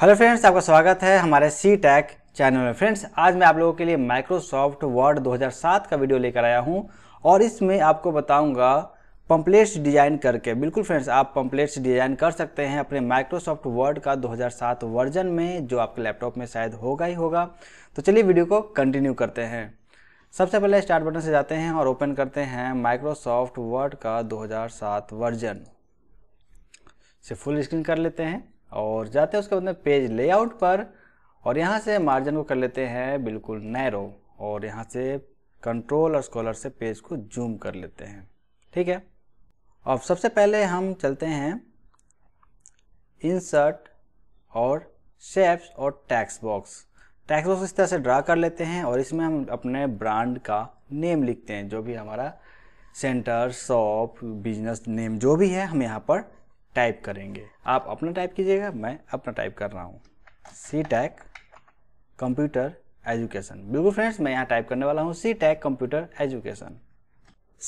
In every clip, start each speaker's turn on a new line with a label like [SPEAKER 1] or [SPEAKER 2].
[SPEAKER 1] Hello friends आपका स्वागत है हमारे सी टैक चैनल में फ्रेंड्स आज मैं आप लोगों के लिए माइक्रोसॉफ्ट वर्ड 2007 का वीडियो लेकर आया हूं और इसमें आपको बताऊंगा पम्पलेट्स डिजाइन करके बिल्कुल फ्रेंड्स आप पम्पलेट्स डिजाइन कर सकते हैं अपने माइक्रोसॉफ्ट वर्ड का 2007 वर्जन में जो आपके लैपटॉप में शायद होगा ही होगा तो चलिए वीडियो को कंटिन्यू करते हैं सबसे पहले स्टार्ट बटन से जाते हैं और ओपन करते हैं माइक्रोसॉफ्ट वर्ड का 2007 वर्जन से फुल स्क्रीन कर लेते हैं और जाते हैं उसके बाद में पेज लेआउट पर और यहाँ से मार्जिन को कर लेते हैं बिल्कुल नैरो और यहाँ से कंट्रोल और स्कॉलर से पेज को जूम कर लेते हैं ठीक है अब सबसे पहले हम चलते हैं इंसर्ट और शेप्स और टैक्स बॉक्स टैक्स बॉक्स इस तरह से ड्रा कर लेते हैं और इसमें हम अपने ब्रांड का नेम लिखते हैं जो भी हमारा सेंटर शॉप बिजनेस नेम जो भी है हम यहाँ पर टाइप करेंगे आप अपना टाइप कीजिएगा मैं अपना टाइप कर रहा हूँ सी टैक कंप्यूटर एजुकेशन बिल्कुल फ्रेंड्स मैं यहाँ टाइप करने वाला हूँ C tech computer education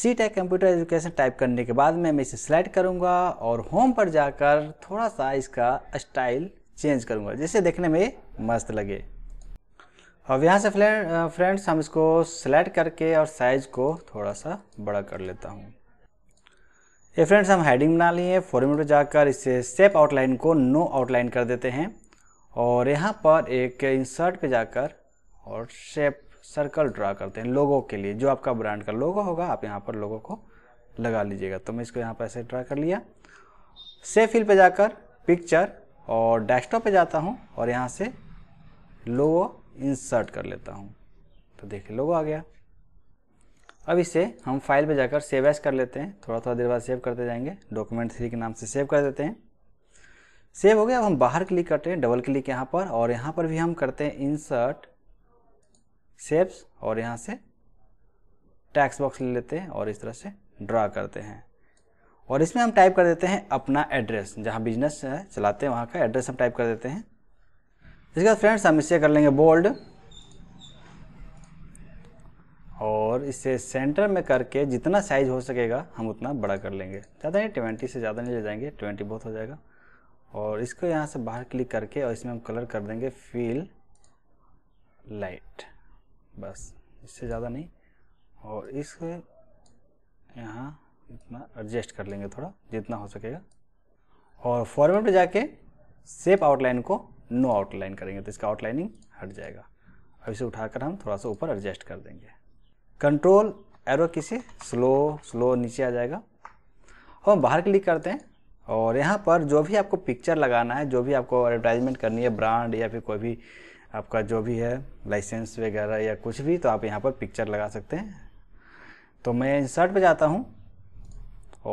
[SPEAKER 1] C tech computer education type करने के बाद मैं इसे सिलेक्ट करूँगा और होम पर जाकर थोड़ा सा इसका स्टाइल चेंज करूँगा जिससे देखने में मस्त लगे अब यहाँ से फ्रेंड्स हम इसको सिलेक्ट करके और साइज़ को थोड़ा सा बड़ा कर लेता हूँ ये फ्रेंड्स हम हेडिंग बना लिए हैं फॉर्मेट जाकर इसे सेप आउटलाइन को नो आउटलाइन कर देते हैं और यहाँ पर एक इंसर्ट पे जाकर और शेप सर्कल ड्रा करते हैं लोगों के लिए जो आपका ब्रांड का लोगो होगा आप यहाँ पर लोगों को लगा लीजिएगा तो मैं इसको यहाँ पर ऐसे ड्रा कर लिया सेफ हिल पे जाकर पिक्चर और डेस्कटॉप पे जाता हूँ और यहाँ से लोगो इंसर्ट कर लेता हूँ तो देखिए लोगो आ गया अब इसे हम फाइल पे जाकर सेव एस कर लेते हैं थोड़ा थोड़ा देर बाद सेव करते जाएंगे डॉक्यूमेंट थ्री के नाम से सेव कर देते हैं सेव हो गया अब हम बाहर क्लिक करते हैं डबल क्लिक यहाँ पर और यहाँ पर भी हम करते हैं इंसर्ट सेव्स और यहाँ से टैक्स बॉक्स ले लेते हैं और इस तरह से ड्रा करते हैं और इसमें हम टाइप कर देते हैं अपना एड्रेस जहाँ बिजनेस चलाते हैं वहाँ का एड्रेस हम टाइप कर देते हैं इसके बाद फ्रेंड्स हम इसे कर लेंगे बोल्ड और इसे सेंटर में करके जितना साइज हो सकेगा हम उतना बड़ा कर लेंगे ज़्यादा नहीं ट्वेंटी से ज़्यादा नहीं ले जाएंगे ट्वेंटी बहुत हो जाएगा और इसको यहाँ से बाहर क्लिक करके और इसमें हम कलर कर देंगे फील लाइट बस इससे ज़्यादा नहीं और इसको यहाँ इतना एडजस्ट कर लेंगे थोड़ा जितना हो सकेगा और फॉर्मेट पर जाके सेप आउटलाइन को नो आउटलाइन करेंगे तो इसका आउटलाइनिंग हट जाएगा अब इसे उठाकर हम थोड़ा सा ऊपर एडजस्ट कर देंगे कंट्रोल एरो किसे स्लो स्लो नीचे आ जाएगा और हम बाहर क्लिक करते हैं और यहाँ पर जो भी आपको पिक्चर लगाना है जो भी आपको एडवर्टाइजमेंट करनी है ब्रांड या फिर कोई भी आपका जो भी है लाइसेंस वगैरह या कुछ भी तो आप यहाँ पर पिक्चर लगा सकते हैं तो मैं इंसर्ट पे जाता हूँ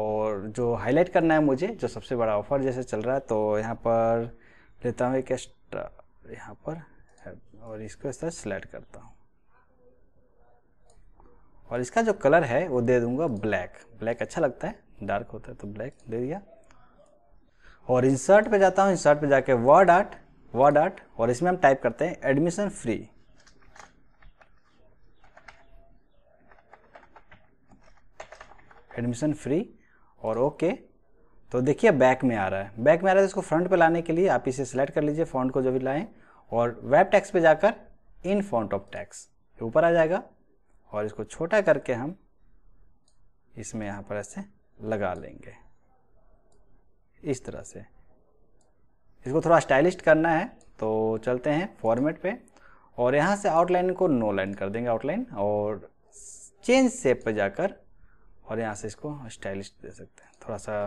[SPEAKER 1] और जो हाईलाइट करना है मुझे जो सबसे बड़ा ऑफर जैसे चल रहा है तो यहाँ पर लेता हूँ एक एक्स्ट्रा यहाँ पर और इसको इस तरह सेलेक्ट करता हूँ और इसका जो कलर है वो दे दूंगा ब्लैक ब्लैक अच्छा लगता है डार्क होता है तो ब्लैक दे दिया और इंसर्ट पे जाता हूँ इंसर्ट पे जाके वर्ड आर्ट वर्ड आर्ट और इसमें हम टाइप करते हैं एडमिशन फ्री एडमिशन फ्री और ओके तो देखिए बैक में आ रहा है बैक में आ रहा है तो इसको फ्रंट पे लाने के लिए आप इसे सेलेक्ट कर लीजिए फ्रंट को जो भी लाएं और वेब टैक्स पे जाकर इन फ्रंट ऑफ टैक्स ऊपर आ जाएगा और इसको छोटा करके हम इसमें यहाँ पर ऐसे लगा लेंगे इस तरह से इसको थोड़ा स्टाइलिश करना है तो चलते हैं फॉर्मेट पे और यहाँ से आउटलाइन को नो लाइन कर देंगे आउटलाइन और चेंज सेप पर जाकर और यहाँ से इसको स्टाइलिश दे सकते हैं थोड़ा सा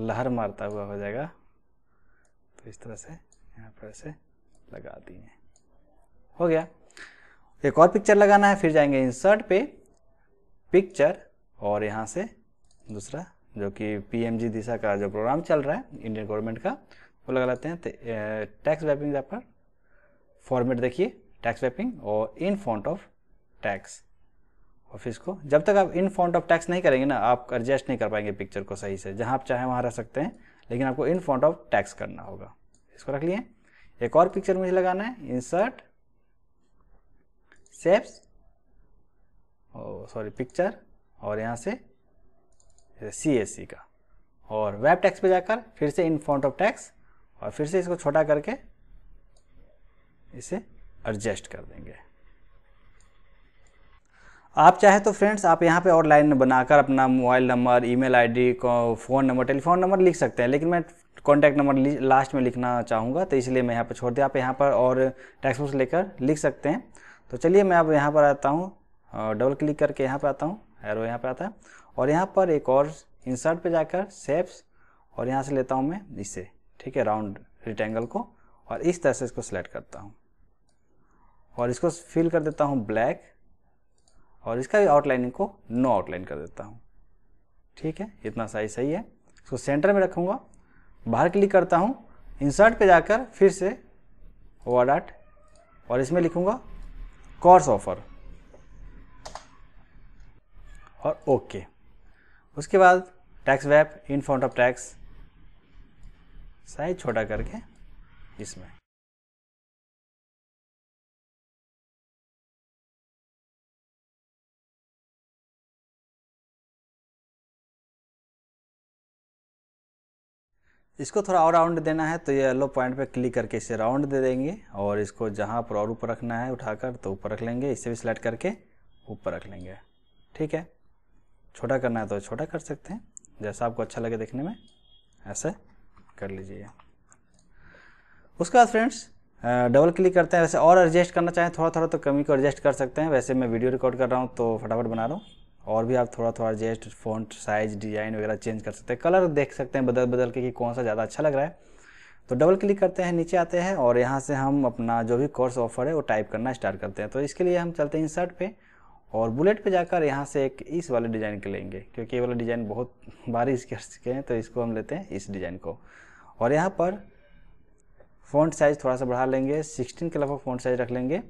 [SPEAKER 1] लहर मारता हुआ हो जाएगा तो इस तरह से यहाँ पर ऐसे लगा दिए हो गया एक और पिक्चर लगाना है फिर जाएंगे इंसर्ट पे पिक्चर और यहाँ से दूसरा जो कि पीएमजी दिशा का जो प्रोग्राम चल रहा है इंडियन गवर्नमेंट का वो लगा लेते हैं टैक्स वैपिंग पर फॉर्मेट देखिए टैक्स वैपिंग और इन फॉन्ट ऑफ टैक्स ऑफिस को जब तक आप इन फॉन्ट ऑफ टैक्स नहीं करेंगे ना आप एडजस्ट नहीं कर पाएंगे पिक्चर को सही से जहाँ आप चाहें वहाँ रह सकते हैं लेकिन आपको इन फॉन्ट ऑफ टैक्स करना होगा इसको रख लिए एक और पिक्चर मुझे लगाना है इंसर्ट शेप्स सॉरी पिक्चर और यहाँ से सी एस सी का और वेब टैक्स पे जाकर फिर से इन फ्रंट ऑफ टैक्स और फिर से इसको छोटा करके इसे एडजस्ट कर देंगे आप चाहे तो फ्रेंड्स आप यहाँ पे और लाइन बनाकर अपना mobile number email ID phone number telephone number लिख सकते हैं लेकिन मैं कॉन्टैक्ट नंबर लास्ट में लिखना चाहूँगा तो इसलिए मैं यहाँ पर छोड़ दिया आप यहाँ पर और टैक्स बुक्स लेकर लिख सकते हैं तो चलिए मैं अब यहाँ पर आता हूँ डबल क्लिक करके यहाँ पर आता हूँ एरो यहाँ पर आता है और यहाँ पर एक और इंसर्ट पे जाकर सेप्स और यहाँ से लेता हूँ मैं इसे ठीक है राउंड रिटेंगल को और इस तरह से इसको सिलेक्ट करता हूँ और इसको फिल कर देता हूँ ब्लैक और इसका आउटलाइनिंग को नो आउटलाइन कर देता हूँ ठीक है इतना साइज सही है इसको सेंटर में रखूँगा बाहर क्लिक करता हूँ इंसर्ट पर जाकर फिर से आर्ट और इसमें लिखूँगा कोर्स ऑफर और ओके okay. उसके बाद text wrap in front of text size छोटा करके इसमें इसको थोड़ा और राउंड देना है तो ये येलो पॉइंट पे क्लिक करके इसे राउंड दे देंगे और इसको जहाँ पर और ऊपर रखना है उठाकर तो ऊपर रख लेंगे इसे भी सिलेक्ट करके ऊपर रख लेंगे ठीक है छोटा करना है तो छोटा कर सकते हैं जैसा आपको अच्छा लगे देखने में ऐसे कर लीजिए उसके बाद फ्रेंड्स डबल क्लिक करते हैं वैसे और एडजस्ट करना चाहें थोड़ा थोड़ा तो कमी को एडजस्ट कर सकते हैं वैसे मैं वीडियो रिकॉर्ड कर रहा हूँ तो फटाफट बना रहा हूँ और भी आप थोड़ा थोड़ा जेस्ट फॉन्ट साइज डिज़ाइन वगैरह चेंज कर सकते हैं कलर देख सकते हैं बदल बदल के कि कौन सा ज़्यादा अच्छा लग रहा है तो डबल क्लिक करते हैं नीचे आते हैं और यहाँ से हम अपना जो भी कोर्स ऑफर है वो टाइप करना स्टार्ट करते हैं तो इसके लिए हम चलते हैं इंसर्ट पे और बुलेट पे जाकर यहाँ से एक इस वाले डिज़ाइन के लेंगे क्योंकि ये वाला डिज़ाइन बहुत बारी इसके चुके हैं तो इसको हम लेते हैं इस डिज़ाइन को और यहाँ पर फ़ॉन्ट साइज़ थोड़ा सा बढ़ा लेंगे सिक्सटीन के लगभग फ़ॉन्ट साइज़ रख लेंगे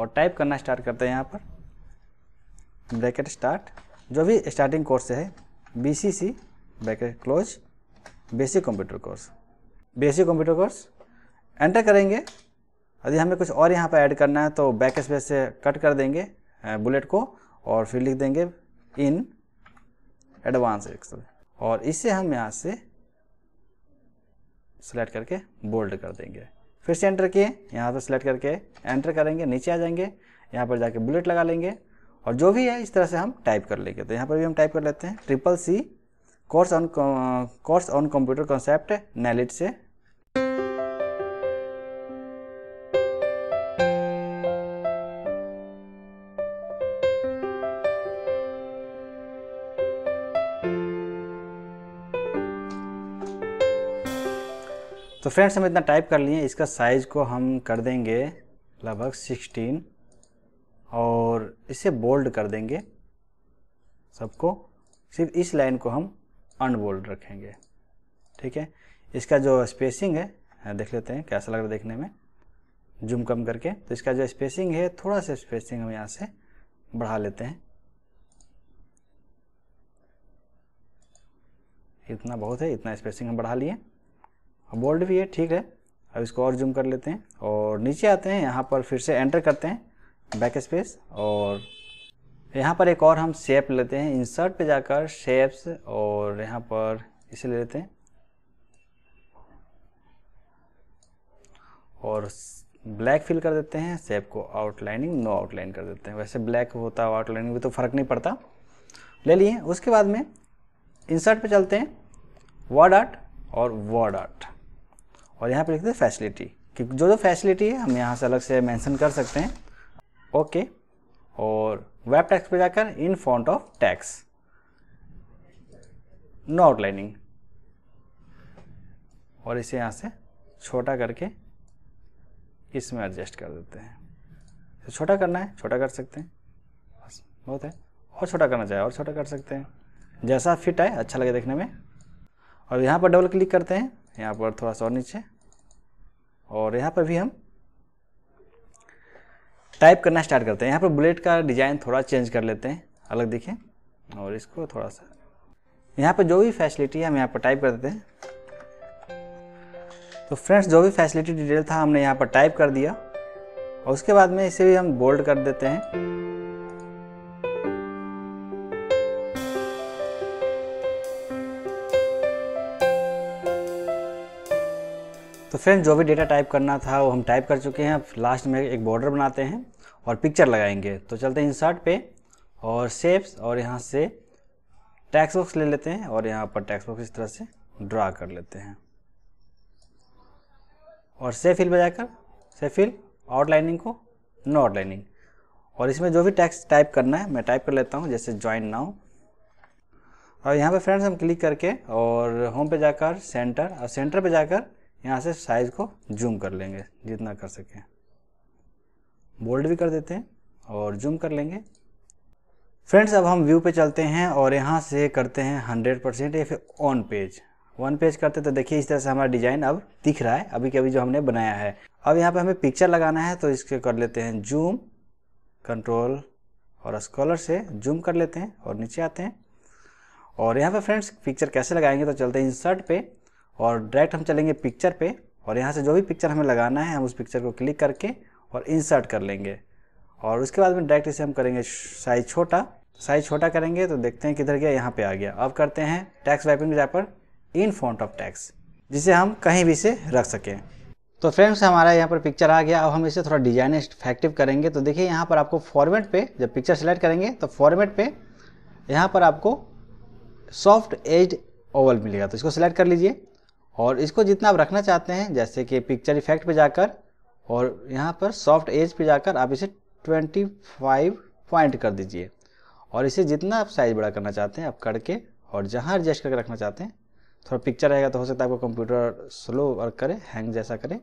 [SPEAKER 1] और टाइप करना स्टार्ट करते हैं यहाँ पर ब्रैकेट स्टार्ट जो भी स्टार्टिंग कोर्स है B C C bracket close basic computer course basic computer course enter करेंगे यदि हमें कुछ और यहाँ पर ऐड करना है तो बैक स्पेस से कट कर देंगे बुलेट को और फिर लिख देंगे इन एडवांस एक्सल और इसे हम यहाँ से सिलेक्ट करके बोल्ड कर देंगे फिर से एंटर किए यहाँ पर सेलेक्ट करके एंटर करेंगे नीचे आ जाएंगे यहाँ पर जाके बुलेट लगा लेंगे और जो भी है इस तरह से हम टाइप कर लेंगे तो यहाँ पर भी हम टाइप कर लेते हैं triple C course on course on computer concept NIELIT से तो फ्रेंड्स हम इतना टाइप कर लिए इसका साइज़ को हम कर देंगे लगभग सिक्सटीन और इसे बोल्ड कर देंगे सबको सिर्फ इस लाइन को हम अनबोल्ड रखेंगे ठीक है इसका जो स्पेसिंग है हाँ, देख लेते हैं कैसा लग रहा है देखने में जूम कम करके तो इसका जो स्पेसिंग है थोड़ा सा स्पेसिंग हम यहाँ से बढ़ा लेते हैं इतना बहुत है इतना स्पेसिंग हम बढ़ा लिए बोल्ड भी है ठीक है अब इसको और जूम कर लेते हैं और नीचे आते हैं यहाँ पर फिर से एंटर करते हैं बैक स्पेस और यहाँ पर एक और हम शेप लेते हैं इंसर्ट पे जाकर शेप्स और यहाँ पर इसे ले लेते हैं और ब्लैक फिल कर देते हैं शेप को आउटलाइनिंग नो आउटलाइन कर देते हैं वैसे ब्लैक होता है आउटलाइनिंग भी तो फ़र्क नहीं पड़ता ले लिए उसके बाद में इंसर्ट पे चलते हैं वर्ड आर्ट और वर्ड आर्ट और यहाँ पर लिखते हैं फैसिलिटी कि जो जो फैसिलिटी है हम यहाँ से अलग से मैंसन कर सकते हैं ओके और वेब टैक्स पे जाकर in front of text no outlining और इसे यहाँ से छोटा करके इसमें एडजस्ट कर देते हैं छोटा करना है छोटा कर सकते हैं बस बहुत है और छोटा करना चाहे और छोटा कर सकते हैं जैसा फिट आए अच्छा लगे देखने में और यहाँ पर डबल क्लिक करते हैं यहाँ पर थोड़ा सा और नीचे और यहाँ पर भी हम टाइप करना स्टार्ट करते हैं यहाँ पर बुलेट का डिज़ाइन थोड़ा चेंज कर लेते हैं अलग दिखे और इसको थोड़ा सा यहाँ पर जो भी फैसिलिटी है हम यहाँ पर टाइप कर देते हैं तो फ्रेंड्स जो भी फैसिलिटी डिटेल था हमने यहाँ पर टाइप कर दिया और उसके बाद में इसे भी हम बोल्ड कर देते हैं तो फ्रेंड जो भी डेटा टाइप करना था वो हम टाइप कर चुके हैं लास्ट में एक बॉर्डर बनाते हैं और पिक्चर लगाएंगे तो चलते हैं इंसर्ट पे और सेप्स और यहाँ से टैक्स बॉक्स ले लेते हैं और यहाँ पर टैक्स बॉक्स इस तरह से ड्रा कर लेते हैं और से फिल बजाकर से फिल आउटलाइनिंग को नो आउटलाइनिंग और इसमें जो भी टैक्स टाइप करना है मैं टाइप कर लेता हूँ जैसे ज्वाइन नाउ और यहाँ पे फ्रेंड्स हम क्लिक करके और होम पे जाकर सेंटर और सेंटर पे जाकर यहाँ से साइज़ को जूम कर लेंगे जितना कर सकें बोल्ड भी कर देते हैं और जूम कर लेंगे फ्रेंड्स अब हम व्यू पे चलते हैं और यहाँ से करते हैं हंड्रेड परसेंट या फिर ऑन पेज वन पेज करते तो देखिए इस तरह से हमारा डिज़ाइन अब दिख रहा है अभी के अभी जो हमने बनाया है अब यहाँ पे हमें पिक्चर लगाना है तो इसके कर लेते हैं जूम कंट्रोल और स्कॉलर से जूम कर लेते हैं और नीचे आते हैं और यहाँ पे फ्रेंड्स पिक्चर कैसे लगाएंगे तो चलते हैं इंसर्ट पे और डायरेक्ट हम चलेंगे पिक्चर पे और यहाँ से जो भी पिक्चर हमें लगाना है हम उस पिक्चर को क्लिक करके और इंसर्ट कर लेंगे और उसके बाद में डायरेक्ट इसे हम करेंगे साइज छोटा साइज छोटा करेंगे तो देखते हैं किधर गया यहाँ पे आ गया अब करते हैं टैक्स वाइपिंग जहाँ पर इन फॉन्ट ऑफ टैक्स जिसे हम कहीं भी से रख सकें तो फ्रेंड्स हमारा यहाँ पर पिक्चर आ गया अब हम इसे थोड़ा डिजाइन इफेक्टिव करेंगे तो देखिए यहाँ पर आपको फॉर्मेट पर जब पिक्चर सेलेक्ट करेंगे तो फॉर्मेट पर यहाँ पर आपको सॉफ्ट एज ओवल मिलेगा तो इसको सेलेक्ट कर लीजिए और इसको जितना आप रखना चाहते हैं जैसे कि पिक्चर इफेक्ट पे जाकर और यहाँ पर सॉफ्ट एज पे जाकर आप इसे 25 पॉइंट कर दीजिए और इसे जितना आप साइज़ बड़ा करना चाहते हैं आप करके और जहाँ एडजस्ट करके रखना चाहते हैं थोड़ा पिक्चर रहेगा तो हो सकता है आपको कंप्यूटर स्लो वर्क करे हैंग जैसा करे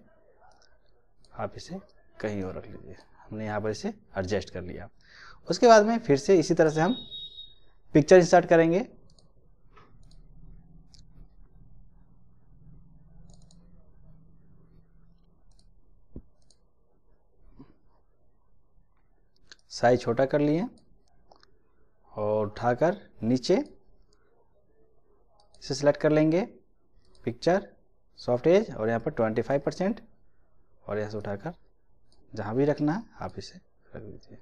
[SPEAKER 1] आप इसे कहीं और रख लीजिए हमने यहाँ पर इसे एडजस्ट कर लिया उसके बाद में फिर से इसी तरह से हम पिक्चर इंसर्ट करेंगे साइज छोटा कर लिए और उठाकर नीचे इसे सेलेक्ट कर लेंगे पिक्चर सॉफ्ट एज और यहाँ पर 25 परसेंट और यहाँ से उठाकर जहाँ भी रखना है आप इसे रख दीजिए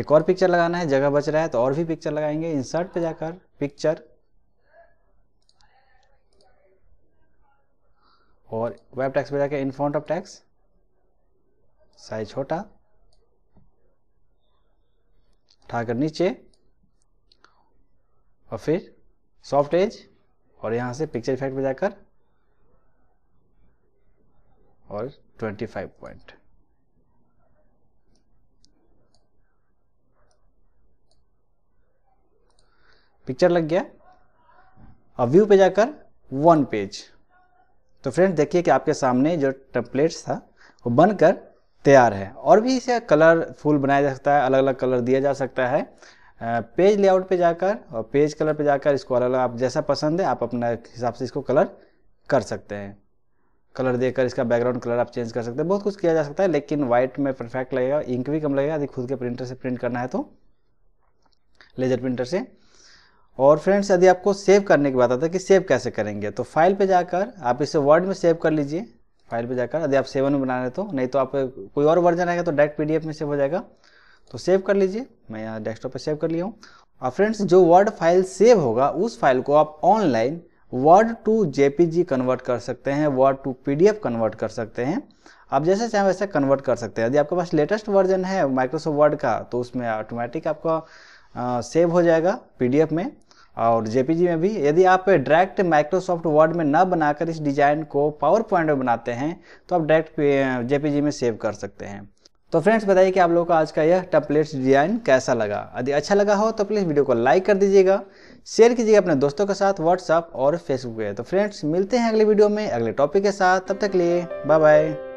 [SPEAKER 1] एक और पिक्चर लगाना है जगह बच रहा है तो और भी पिक्चर लगाएंगे इंसर्ट पे जाकर पिक्चर और वेब टैक्स पे जाकर in front of text size छोटा उठाकर नीचे और फिर सॉफ्ट एज और यहां से पिक्चर इफेक्ट में जाकर और 25 पॉइंट पिक्चर लग गया अब व्यू पे जाकर वन पेज तो फ्रेंड देखिए कि आपके सामने जो टेम्पलेट्स था वो बनकर तैयार है और भी इसे कलरफुल बनाया जा सकता है अलग अलग कलर दिया जा सकता है पेज लेआउट पे जाकर और पेज कलर पे जाकर इसको अलग अलग आप जैसा पसंद है आप अपने हिसाब से इसको कलर कर सकते हैं कलर देकर इसका बैकग्राउंड कलर आप चेंज कर सकते हैं बहुत कुछ किया जा सकता है लेकिन वाइट में परफेक्ट लगेगा इंक भी कम लगेगा यदि खुद के प्रिंटर से प्रिंट करना है तो लेजर प्रिंटर से और फ्रेंड्स यदि आपको सेव करने की बात आता है कि सेव कैसे करेंगे तो फाइल पर जाकर आप इसे वर्ड में सेव कर लीजिए फाइल पे जाकर यदि आप सेवन में बना रहे तो नहीं तो आप कोई और वर्जन आएगा तो डायरेक्ट पी में सेव हो जाएगा तो सेव कर लीजिए मैं यहाँ डेस्कटॉप पर सेव कर लिया हूँ और फ्रेंड्स जो वर्ड फाइल सेव होगा उस फाइल को आप online word to J convert कर सकते हैं वर्ड टू पी कन्वर्ट कर सकते हैं आप जैसे चाहें वैसे कन्वर्ट कर सकते हैं यदि आपके पास लेटेस्ट वर्जन है माइक्रोसॉफ्ट वर्ड का तो उसमें ऑटोमेटिक आपका सेव हो जाएगा पीडीएफ में और जेपीजी में भी यदि आप डायरेक्ट माइक्रोसॉफ्ट वर्ड में ना बनाकर इस डिज़ाइन को पावर पॉइंट में बनाते हैं तो आप डायरेक्ट जेपीजी में सेव कर सकते हैं तो फ्रेंड्स बताइए कि आप लोगों को आज का यह टपलेट्स डिज़ाइन कैसा लगा यदि अच्छा लगा हो तो प्लीज़ वीडियो को लाइक कर दीजिएगा शेयर कीजिएगा अपने दोस्तों के साथ व्हाट्सअप और फेसबुक पे तो फ्रेंड्स मिलते हैं अगले वीडियो में अगले टॉपिक के साथ तब तक लिए बाय बाय